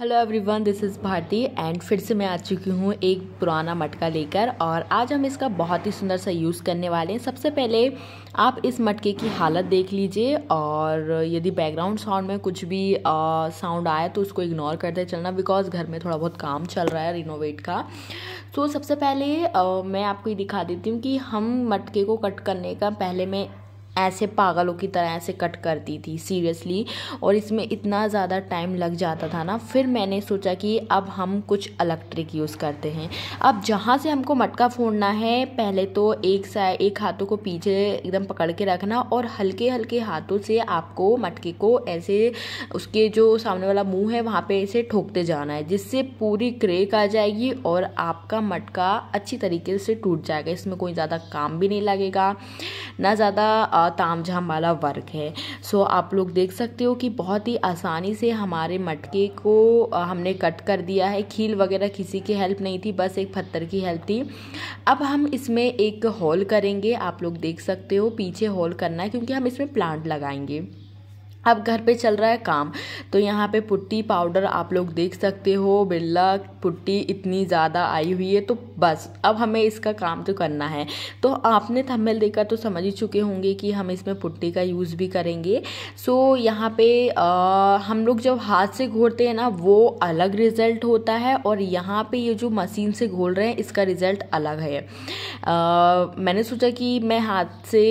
Hello everyone this is Bharti and फिर से मैं आ चुकी हूँ एक पुराना मटका लेकर और आज हम इसका बहुत ही सुंदर सा यूज़ करने वाले हैं सबसे पहले आप इस मटके की हालत देख लीजिए और यदि बैकग्राउंड साउंड में कुछ भी साउंड आया तो उसको इग्नोर करते चलना बिकॉज घर में थोड़ा बहुत काम चल रहा है रिनोवेट का तो सबसे पहले आ, मैं आपको ये दिखा देती हूँ कि हम मटके को कट करने का पहले मैं ऐसे पागलों की तरह ऐसे कट करती थी सीरियसली और इसमें इतना ज़्यादा टाइम लग जाता था ना फिर मैंने सोचा कि अब हम कुछ अलग ट्रिक यूज़ करते हैं अब जहाँ से हमको मटका फोड़ना है पहले तो एक सा एक हाथों को पीछे एकदम पकड़ के रखना और हल्के हल्के हाथों से आपको मटके को ऐसे उसके जो सामने वाला मुँह है वहाँ पर ऐसे ठोकते जाना है जिससे पूरी क्रेक आ जाएगी और आपका मटका अच्छी तरीके से टूट जाएगा इसमें कोई ज़्यादा काम भी नहीं लगेगा ना ज़्यादा तामझाम वाला वर्क है सो आप लोग देख सकते हो कि बहुत ही आसानी से हमारे मटके को हमने कट कर दिया है खील वगैरह किसी की हेल्प नहीं थी बस एक पत्थर की हेल्प थी अब हम इसमें एक हॉल करेंगे आप लोग देख सकते हो पीछे हॉल करना है क्योंकि हम इसमें प्लांट लगाएंगे अब घर पे चल रहा है काम तो यहाँ पे पुट्टी पाउडर आप लोग देख सकते हो बिरला पुट्टी इतनी ज़्यादा आई हुई है तो बस अब हमें इसका काम तो करना है तो आपने थंबनेल देखा तो समझ ही चुके होंगे कि हम इसमें पुट्टी का यूज़ भी करेंगे सो यहाँ पे आ, हम लोग जब हाथ से घोरते हैं ना वो अलग रिज़ल्ट होता है और यहाँ पे ये जो मशीन से घोल रहे हैं इसका रिज़ल्ट अलग है आ, मैंने सोचा कि मैं हाथ से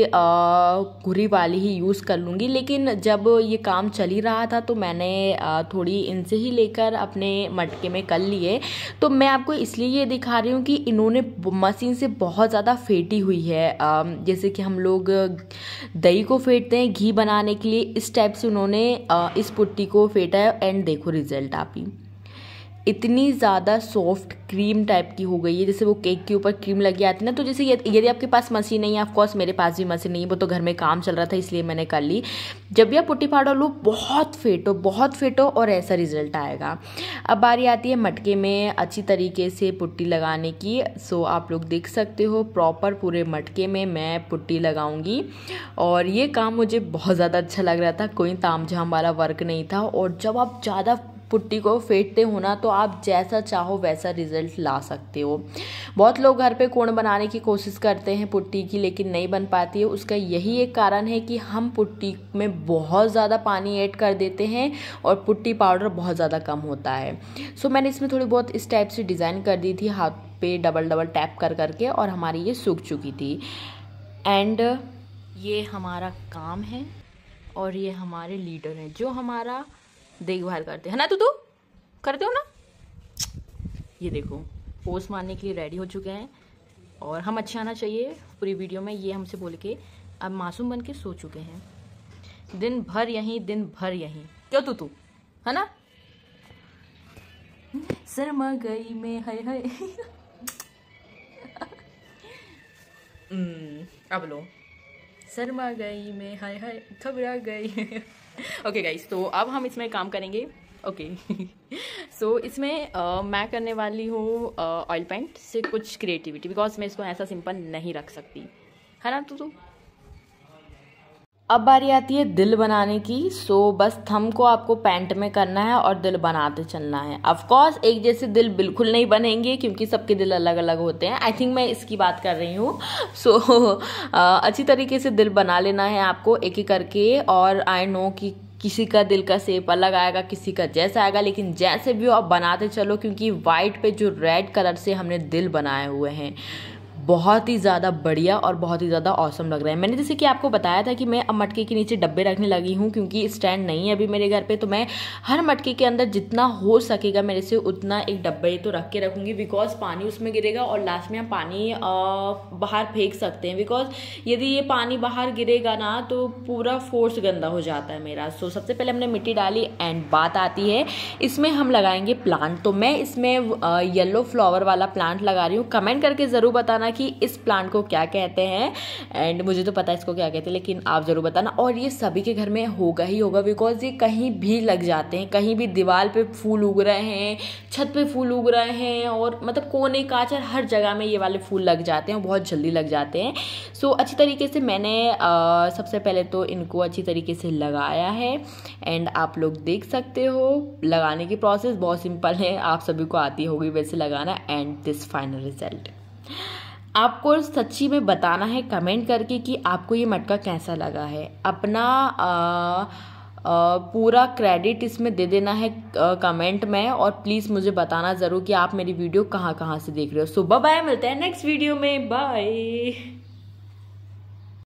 घुरी वाली ही यूज़ कर लूँगी लेकिन जब ये काम चल ही रहा था तो मैंने थोड़ी इनसे ही लेकर अपने मटके में कर लिए तो मैं आपको इसलिए ये दिखा रही हूँ कि इन्होंने मशीन से बहुत ज़्यादा फेटी हुई है जैसे कि हम लोग दही को फेंटते हैं घी बनाने के लिए इस टाइप से उन्होंने इस पुट्टी को फेंटा है एंड देखो रिजल्ट आप ही इतनी ज़्यादा सॉफ्ट क्रीम टाइप की हो गई है जैसे वो केक के ऊपर क्रीम लगी आती है ना तो जैसे यदि आपके पास मशीन नहीं है ऑफकोर्स मेरे पास भी मशीन नहीं है वो तो घर में काम चल रहा था इसलिए मैंने कर ली जब भी आप पुट्टी फाड़ो लो बहुत फेटो बहुत फेटो और ऐसा रिजल्ट आएगा अब बारी आती है मटके में अच्छी तरीके से पुट्टी लगाने की सो आप लोग देख सकते हो प्रॉपर पूरे मटके में मैं पुट्टी लगाऊँगी और ये काम मुझे बहुत ज़्यादा अच्छा लग रहा था कोई ताम झाम वाला वर्क नहीं था और जब आप ज़्यादा पुट्टी को फेंटते हो ना तो आप जैसा चाहो वैसा रिजल्ट ला सकते हो बहुत लोग घर पे कोण बनाने की कोशिश करते हैं पुट्टी की लेकिन नहीं बन पाती है उसका यही एक कारण है कि हम पुट्टी में बहुत ज़्यादा पानी ऐड कर देते हैं और पुट्टी पाउडर बहुत ज़्यादा कम होता है सो मैंने इसमें थोड़ी बहुत इस टाइप से डिज़ाइन कर दी थी हाथ पे डबल डबल टैप कर करके और हमारी ये सूख चुकी थी एंड ये हमारा काम है और ये हमारे लीडर हैं जो हमारा देखभाल करते हैं ना तू तू करते हो ना ये देखो पोज मारने के लिए रेडी हो चुके हैं और हम अच्छे आना चाहिए पूरी वीडियो में ये हमसे बोल के अब मासूम बन के सो चुके हैं दिन भर यहीं दिन भर यहीं क्यों तू तू है ना शर्मा गई में हाय हाय हम्म, अब लो शर्मा गई में हाय हाय घबरा गई ओके गाइस तो अब हम इसमें काम करेंगे ओके okay. सो so, इसमें uh, मैं करने वाली हूँ ऑयल uh, पेंट से कुछ क्रिएटिविटी बिकॉज मैं इसको ऐसा सिंपल नहीं रख सकती है ना तो, तो अब बारी आती है दिल बनाने की सो बस थम को आपको पैंट में करना है और दिल बनाते चलना है अफकोर्स एक जैसे दिल बिल्कुल नहीं बनेंगे क्योंकि सबके दिल अलग अलग होते हैं आई थिंक मैं इसकी बात कर रही हूँ सो so, अच्छी तरीके से दिल बना लेना है आपको एक एक करके और आई नो कि किसी का दिल का सेप अलग आएगा किसी का जैसा आएगा लेकिन जैसे भी हो आप बनाते चलो क्योंकि वाइट पे जो रेड कलर से हमने दिल बनाए हुए हैं बहुत ही ज़्यादा बढ़िया और बहुत ही ज़्यादा औसम लग रहा है मैंने जैसे कि आपको बताया था कि मैं अब मटके के नीचे डब्बे रखने लगी हूँ क्योंकि स्टैंड नहीं है अभी मेरे घर पर तो मैं हर मटके के अंदर जितना हो सकेगा मेरे से उतना एक डब्बे तो रख के रखूँगी बिकॉज पानी उसमें गिरेगा और लास्ट में हम पानी बाहर फेंक सकते हैं बिकॉज यदि ये पानी बाहर गिरेगा ना तो पूरा फोर्स गंदा हो जाता है मेरा सो so, सबसे पहले हमने मिट्टी डाली एंड बात आती है इसमें हम लगाएंगे प्लांट तो मैं इसमें येलो फ्लावर वाला प्लांट लगा रही हूँ कमेंट करके ज़रूर बताना कि इस प्लांट को क्या कहते हैं एंड मुझे तो पता है इसको क्या कहते हैं लेकिन आप ज़रूर बताना और ये सभी के घर में होगा ही होगा बिकॉज ये कहीं भी लग जाते हैं कहीं भी दीवार पे फूल उग रहे हैं छत पे फूल उग रहे हैं और मतलब कोने काच और हर जगह में ये वाले फूल लग जाते हैं बहुत जल्दी लग जाते हैं सो so, अच्छी तरीके से मैंने आ, सबसे पहले तो इनको अच्छी तरीके से लगाया है एंड आप लोग देख सकते हो लगाने की प्रोसेस बहुत सिंपल है आप सभी को आती होगी वैसे लगाना एंड दिस फाइनल रिजल्ट आपको सच्ची में बताना है कमेंट करके कि आपको ये मटका कैसा लगा है अपना आ, आ, पूरा क्रेडिट इसमें दे देना है आ, कमेंट में और प्लीज़ मुझे बताना ज़रूर कि आप मेरी वीडियो कहाँ कहाँ से देख रहे हो सो बाय मिलते हैं नेक्स्ट वीडियो में बाय